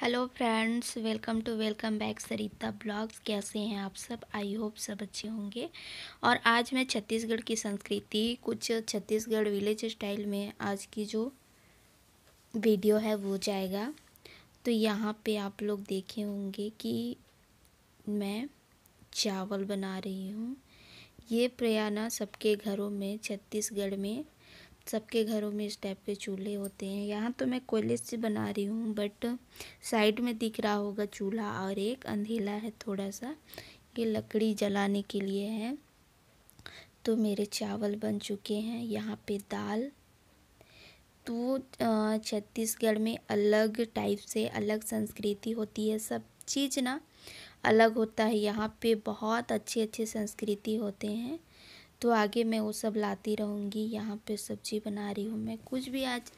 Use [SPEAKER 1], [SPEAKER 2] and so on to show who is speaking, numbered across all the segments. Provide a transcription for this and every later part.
[SPEAKER 1] hello friends welcome to welcome back Sarita blogs कैसे हैं आप सब आई होप सब अच्छे होंगे और आज मैं छत्तीसगढ़ की संस्कृति कुछ छत्तीसगढ़ विलेज स्टाइल में आज की जो वीडियो है वो जाएगा तो यहाँ पे आप लोग देखे होंगे कि मैं चावल बना रही हूँ ये प्रयाना सबके घरों में छत्तीसगढ़ में सबके घरों में इस टाइप के चूल्हे होते हैं यहाँ तो मैं कोयले से बना रही हूँ बट साइड में दिख रहा होगा चूल्हा और एक अंधेला है थोड़ा सा ये लकड़ी जलाने के लिए है तो मेरे चावल बन चुके हैं यहाँ पे दाल तो छत्तीसगढ़ में अलग टाइप से अलग संस्कृति होती है सब चीज़ ना अलग होता है यहाँ पे बहुत अच्छे अच्छे संस्कृति होते हैं तो आगे मैं वो सब लाती रहूँगी यहाँ पे सब्जी बना रही हूँ मैं कुछ भी आज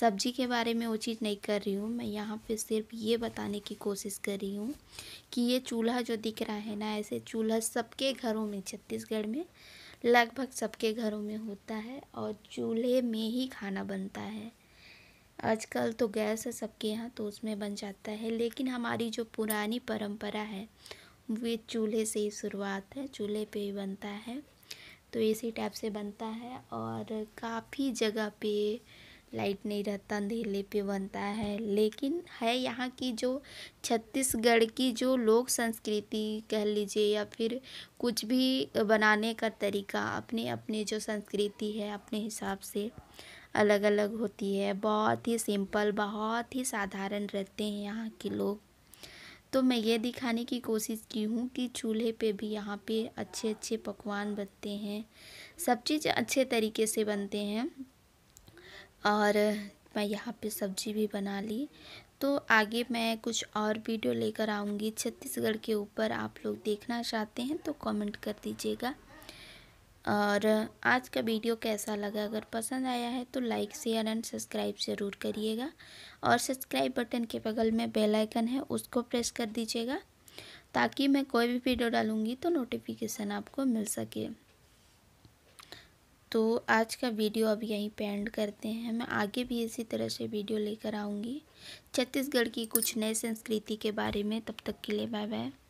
[SPEAKER 1] सब्जी के बारे में वो चीज़ नहीं कर रही हूँ मैं यहाँ पे सिर्फ ये बताने की कोशिश कर रही हूँ कि ये चूल्हा जो दिख रहा है ना ऐसे चूल्हा सबके घरों में छत्तीसगढ़ में लगभग सबके घरों में होता है और चूल्हे में ही खाना बनता है आजकल तो गैस है सबके यहाँ तो उसमें बन जाता है लेकिन हमारी जो पुरानी परंपरा है वे चूल्हे से ही शुरुआत है चूल्हे पे ही बनता है तो इसी टाइप से बनता है और काफ़ी जगह पे लाइट नहीं रहता अंधेले पे बनता है लेकिन है यहाँ की जो छत्तीसगढ़ की जो लोक संस्कृति कह लीजिए या फिर कुछ भी बनाने का तरीका अपने अपने जो संस्कृति है अपने हिसाब से अलग अलग होती है बहुत ही सिंपल बहुत ही साधारण रहते हैं यहाँ के लोग तो मैं ये दिखाने की कोशिश की हूँ कि चूल्हे पे भी यहाँ पे अच्छे अच्छे पकवान बनते हैं सब चीज़ अच्छे तरीके से बनते हैं और मैं यहाँ पे सब्जी भी बना ली तो आगे मैं कुछ और वीडियो लेकर आऊँगी छत्तीसगढ़ के ऊपर आप लोग देखना चाहते हैं तो कमेंट कर दीजिएगा और आज का वीडियो कैसा लगा अगर पसंद आया है तो लाइक शेयर एंड सब्सक्राइब ज़रूर करिएगा और सब्सक्राइब बटन के बगल में बेल आइकन है उसको प्रेस कर दीजिएगा ताकि मैं कोई भी वीडियो डालूँगी तो नोटिफिकेशन आपको मिल सके तो आज का वीडियो अब यहीं पे एंड करते हैं मैं आगे भी इसी तरह से वीडियो लेकर आऊँगी छत्तीसगढ़ की कुछ नए संस्कृति के बारे में तब तक के लिए बाय बाय